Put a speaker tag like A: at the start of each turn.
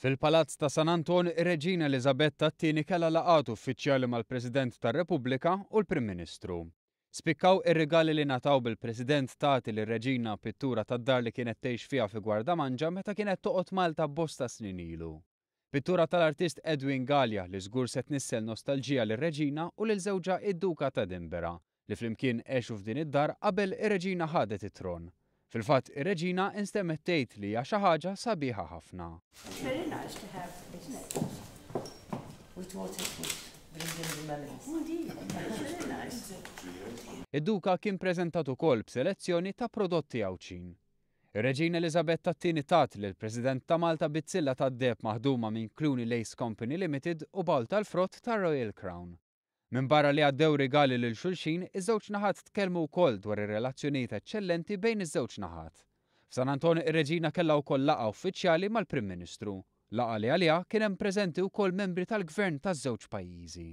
A: Fil-palazz ta' San Anton, Reġina Elizabetta t-tini kella laqat uffiċjali mal-President tar repubblika u l-Prim Ministru. Spikkaw ir-regali li nataw bil-President tagħti lir reġina pittura tad dar li kienet tgħix fiha fi Manġa meta kienet toqgħod Malta bosta snin ilu. Pittura tal-artist Edwin Gallia li żgur set nissel nostalġija lir reġina u l żewġa id-Duka ta' Dimbera li flimkien għexu f'din id-dar qabel ir-Reġina ħadet it-tron. Fil-fatt, Reġina instemettejt li hija xi ħaġa sabiħa ħafna. Very nice to have with water oh, Id-duka kien prezentat ukoll b'selezzjoni ta' prodotti għawċin. Reġina Elizabetta Tini tat li l-President ta' Malta bizzilla ta' deb maħduma minn Cluny Lace Company Limited u bal tal-frott ta' Royal Crown. Min barra li għaddew rigali lil xulxin, iż-żewġ naħat tkellmu wkoll dwar ir-relazzjonijiet eċċellenti bejn iż-żewġ naħat. F'San Antonio ir-Reġina kellha wkoll laqa uffiċjali mal-Prim Ministru. Laqa li għalija kien hemm preżenti wkoll membri tal-gvern taż-żewġ pajjiżi.